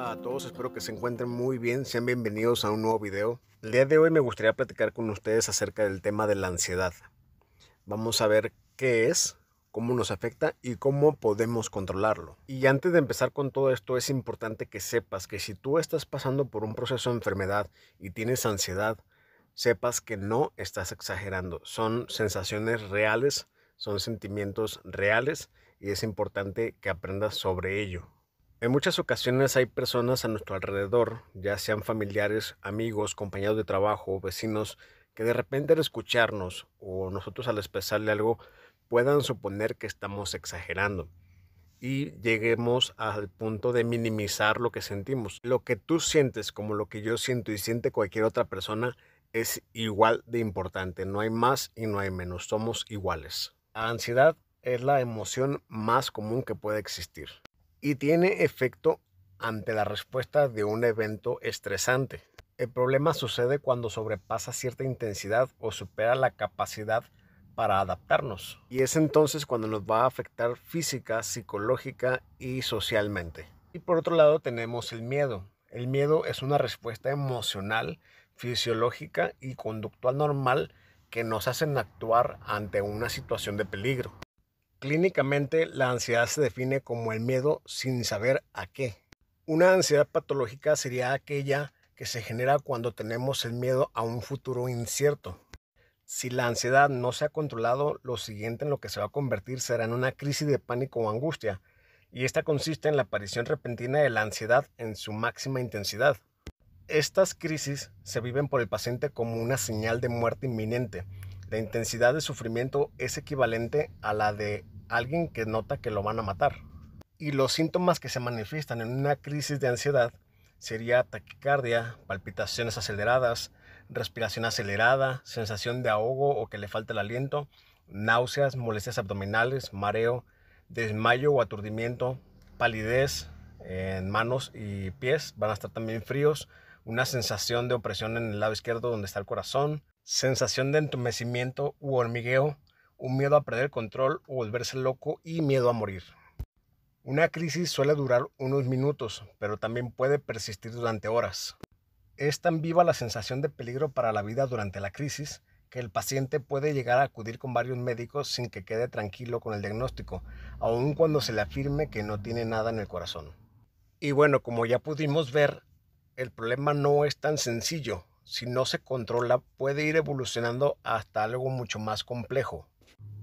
Hola a todos, espero que se encuentren muy bien, sean bienvenidos a un nuevo video. El día de hoy me gustaría platicar con ustedes acerca del tema de la ansiedad. Vamos a ver qué es, cómo nos afecta y cómo podemos controlarlo. Y antes de empezar con todo esto, es importante que sepas que si tú estás pasando por un proceso de enfermedad y tienes ansiedad, sepas que no estás exagerando. Son sensaciones reales, son sentimientos reales y es importante que aprendas sobre ello. En muchas ocasiones hay personas a nuestro alrededor, ya sean familiares, amigos, compañeros de trabajo, vecinos, que de repente al escucharnos o nosotros al expresarle algo puedan suponer que estamos exagerando y lleguemos al punto de minimizar lo que sentimos. Lo que tú sientes como lo que yo siento y siente cualquier otra persona es igual de importante. No hay más y no hay menos. Somos iguales. La ansiedad es la emoción más común que puede existir y tiene efecto ante la respuesta de un evento estresante. El problema sucede cuando sobrepasa cierta intensidad o supera la capacidad para adaptarnos. Y es entonces cuando nos va a afectar física, psicológica y socialmente. Y por otro lado tenemos el miedo. El miedo es una respuesta emocional, fisiológica y conductual normal que nos hacen actuar ante una situación de peligro. Clínicamente, la ansiedad se define como el miedo sin saber a qué. Una ansiedad patológica sería aquella que se genera cuando tenemos el miedo a un futuro incierto. Si la ansiedad no se ha controlado, lo siguiente en lo que se va a convertir será en una crisis de pánico o angustia, y esta consiste en la aparición repentina de la ansiedad en su máxima intensidad. Estas crisis se viven por el paciente como una señal de muerte inminente, la intensidad de sufrimiento es equivalente a la de alguien que nota que lo van a matar. Y los síntomas que se manifiestan en una crisis de ansiedad sería taquicardia, palpitaciones aceleradas, respiración acelerada, sensación de ahogo o que le falta el aliento, náuseas, molestias abdominales, mareo, desmayo o aturdimiento, palidez en manos y pies, van a estar también fríos, una sensación de opresión en el lado izquierdo donde está el corazón, sensación de entumecimiento u hormigueo, un miedo a perder control o volverse loco y miedo a morir. Una crisis suele durar unos minutos, pero también puede persistir durante horas. Es tan viva la sensación de peligro para la vida durante la crisis que el paciente puede llegar a acudir con varios médicos sin que quede tranquilo con el diagnóstico, aun cuando se le afirme que no tiene nada en el corazón. Y bueno, como ya pudimos ver, el problema no es tan sencillo, si no se controla, puede ir evolucionando hasta algo mucho más complejo.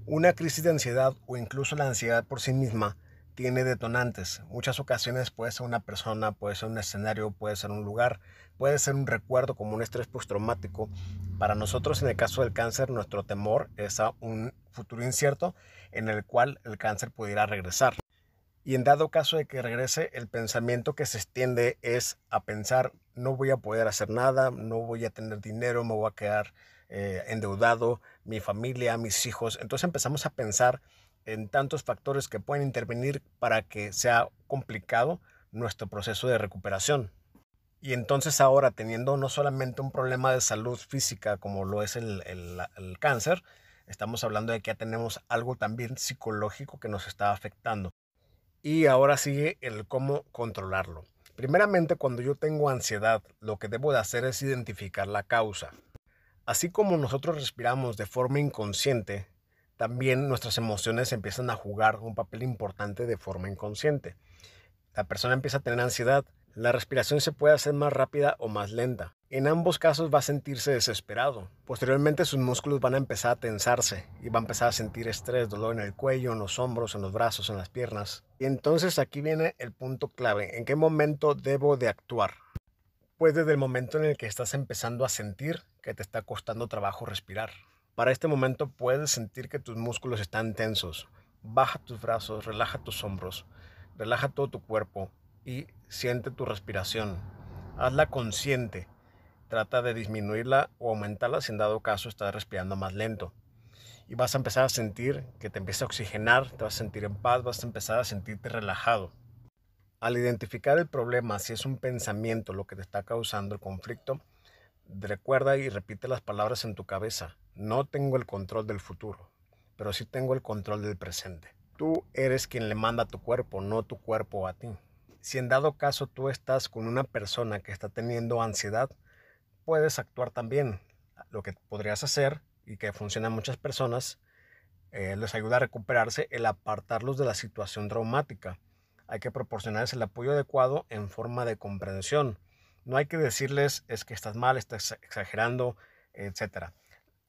Una crisis de ansiedad o incluso la ansiedad por sí misma tiene detonantes. Muchas ocasiones puede ser una persona, puede ser un escenario, puede ser un lugar, puede ser un recuerdo como un estrés postraumático. Para nosotros en el caso del cáncer, nuestro temor es a un futuro incierto en el cual el cáncer pudiera regresar. Y en dado caso de que regrese, el pensamiento que se extiende es a pensar no voy a poder hacer nada, no voy a tener dinero, me voy a quedar eh, endeudado, mi familia, mis hijos. Entonces empezamos a pensar en tantos factores que pueden intervenir para que sea complicado nuestro proceso de recuperación. Y entonces ahora teniendo no solamente un problema de salud física como lo es el, el cáncer, estamos hablando de que ya tenemos algo también psicológico que nos está afectando. Y ahora sigue el cómo controlarlo. Primeramente, cuando yo tengo ansiedad, lo que debo de hacer es identificar la causa. Así como nosotros respiramos de forma inconsciente, también nuestras emociones empiezan a jugar un papel importante de forma inconsciente. La persona empieza a tener ansiedad, la respiración se puede hacer más rápida o más lenta. En ambos casos va a sentirse desesperado. Posteriormente sus músculos van a empezar a tensarse y va a empezar a sentir estrés, dolor en el cuello, en los hombros, en los brazos, en las piernas. Y entonces aquí viene el punto clave. ¿En qué momento debo de actuar? Pues desde el momento en el que estás empezando a sentir que te está costando trabajo respirar. Para este momento puedes sentir que tus músculos están tensos. Baja tus brazos, relaja tus hombros, relaja todo tu cuerpo y siente tu respiración. Hazla consciente trata de disminuirla o aumentarla si en dado caso estás respirando más lento. Y vas a empezar a sentir que te empieza a oxigenar, te vas a sentir en paz, vas a empezar a sentirte relajado. Al identificar el problema, si es un pensamiento lo que te está causando el conflicto, recuerda y repite las palabras en tu cabeza. No tengo el control del futuro, pero sí tengo el control del presente. Tú eres quien le manda a tu cuerpo, no tu cuerpo a ti. Si en dado caso tú estás con una persona que está teniendo ansiedad, puedes actuar también. Lo que podrías hacer y que funciona en muchas personas, eh, les ayuda a recuperarse el apartarlos de la situación traumática. Hay que proporcionarles el apoyo adecuado en forma de comprensión. No hay que decirles es que estás mal, estás exagerando, etc.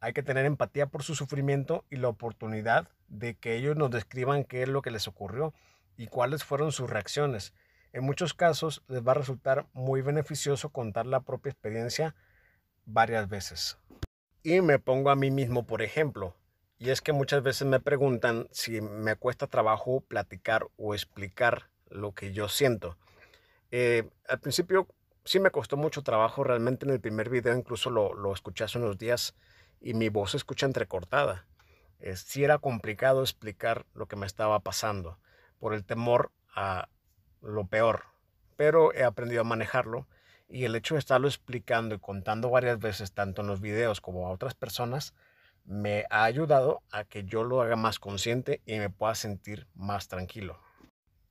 Hay que tener empatía por su sufrimiento y la oportunidad de que ellos nos describan qué es lo que les ocurrió y cuáles fueron sus reacciones. En muchos casos les va a resultar muy beneficioso contar la propia experiencia varias veces. Y me pongo a mí mismo, por ejemplo. Y es que muchas veces me preguntan si me cuesta trabajo platicar o explicar lo que yo siento. Eh, al principio sí me costó mucho trabajo, realmente en el primer video incluso lo, lo escuché unos días y mi voz se escucha entrecortada. si sí era complicado explicar lo que me estaba pasando por el temor a lo peor, pero he aprendido a manejarlo y el hecho de estarlo explicando y contando varias veces, tanto en los videos como a otras personas, me ha ayudado a que yo lo haga más consciente y me pueda sentir más tranquilo.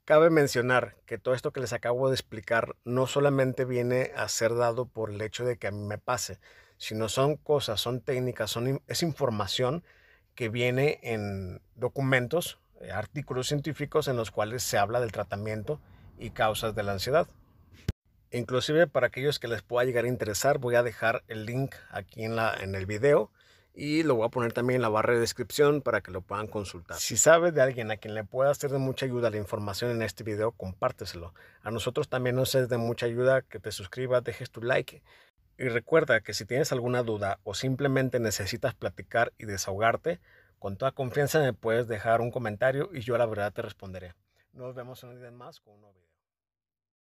Cabe mencionar que todo esto que les acabo de explicar no solamente viene a ser dado por el hecho de que a mí me pase, sino son cosas, son técnicas, son, es información que viene en documentos, eh, artículos científicos en los cuales se habla del tratamiento y causas de la ansiedad. Inclusive para aquellos que les pueda llegar a interesar, voy a dejar el link aquí en, la, en el video y lo voy a poner también en la barra de descripción para que lo puedan consultar. Si sabes de alguien a quien le pueda ser de mucha ayuda la información en este video, compárteselo. A nosotros también nos es de mucha ayuda que te suscribas, dejes tu like y recuerda que si tienes alguna duda o simplemente necesitas platicar y desahogarte, con toda confianza me puedes dejar un comentario y yo la verdad te responderé. Nos vemos un día más con un nuevo video.